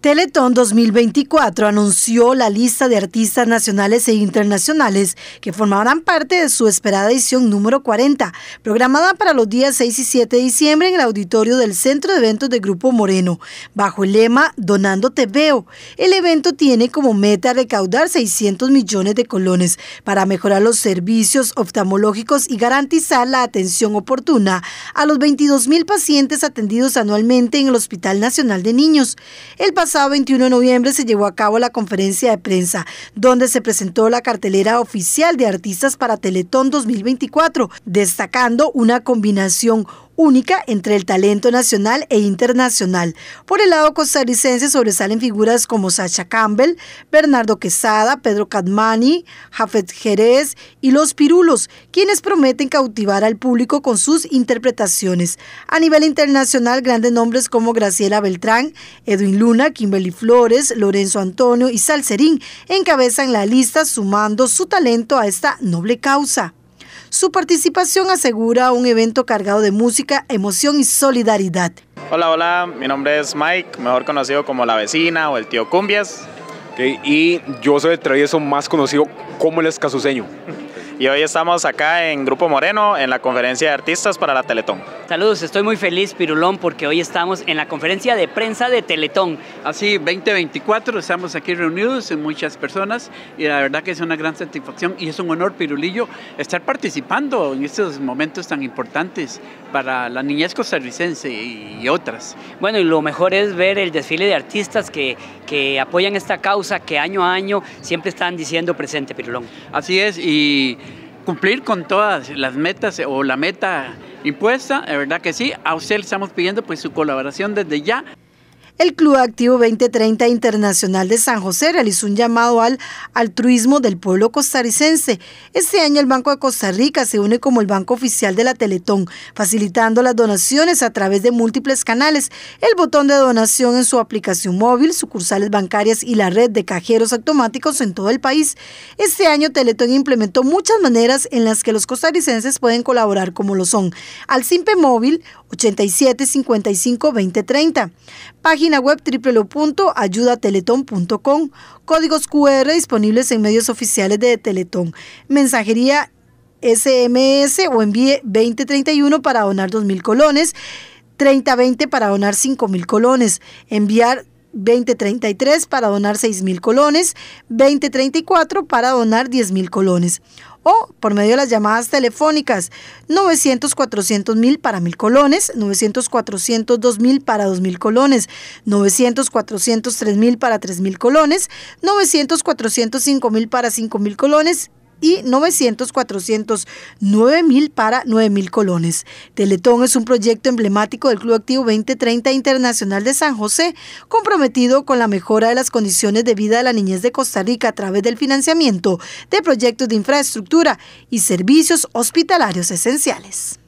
Teletón 2024 anunció la lista de artistas nacionales e internacionales que formarán parte de su esperada edición número 40, programada para los días 6 y 7 de diciembre en el auditorio del Centro de Eventos de Grupo Moreno, bajo el lema Donando Te Veo. El evento tiene como meta recaudar 600 millones de colones para mejorar los servicios oftalmológicos y garantizar la atención oportuna a los 22 mil pacientes atendidos anualmente en el Hospital Nacional de Niños. El pasado 21 de noviembre se llevó a cabo la conferencia de prensa, donde se presentó la cartelera oficial de artistas para Teletón 2024, destacando una combinación única entre el talento nacional e internacional. Por el lado costarricense sobresalen figuras como Sacha Campbell, Bernardo Quesada, Pedro Cadmani, Jafet Jerez y Los Pirulos, quienes prometen cautivar al público con sus interpretaciones. A nivel internacional, grandes nombres como Graciela Beltrán, Edwin Luna, Kimberly Flores, Lorenzo Antonio y Salcerín encabezan la lista sumando su talento a esta noble causa. Su participación asegura un evento cargado de música, emoción y solidaridad. Hola, hola, mi nombre es Mike, mejor conocido como La Vecina o el Tío Cumbias. y yo soy el travieso más conocido como el escazuceño y hoy estamos acá en Grupo Moreno en la conferencia de artistas para la Teletón. Saludos, estoy muy feliz Pirulón porque hoy estamos en la conferencia de prensa de Teletón. Así, 2024, estamos aquí reunidos en muchas personas y la verdad que es una gran satisfacción y es un honor Pirulillo estar participando en estos momentos tan importantes para la niñez costarricense y otras. Bueno, y lo mejor es ver el desfile de artistas que, que apoyan esta causa, que año a año siempre están diciendo presente Pirulón. Así es, y cumplir con todas las metas eh, o la meta impuesta, de eh, verdad que sí. A usted le estamos pidiendo pues su colaboración desde ya el Club Activo 2030 Internacional de San José realizó un llamado al altruismo del pueblo costarricense. Este año el Banco de Costa Rica se une como el banco oficial de la Teletón, facilitando las donaciones a través de múltiples canales, el botón de donación en su aplicación móvil, sucursales bancarias y la red de cajeros automáticos en todo el país. Este año Teletón implementó muchas maneras en las que los costarricenses pueden colaborar, como lo son al Simpe Móvil 87 55 2030, página página web www.ayudateletón.com, códigos QR disponibles en medios oficiales de Teletón, mensajería SMS o envíe 2031 para donar 2.000 colones, 3020 para donar 5.000 colones, enviar 2033 para donar 6.000 colones, 2034 para donar 10.000 colones o por medio de las llamadas telefónicas 900 400 mil para mil colones, 900 402 mil para 2 mil colones, 900 403 mil para 3 mil colones, 900 405 mil para 5 mil colones y 900 400 mil para 9000 colones. Teletón es un proyecto emblemático del Club Activo 2030 Internacional de San José, comprometido con la mejora de las condiciones de vida de la niñez de Costa Rica a través del financiamiento de proyectos de infraestructura y servicios hospitalarios esenciales.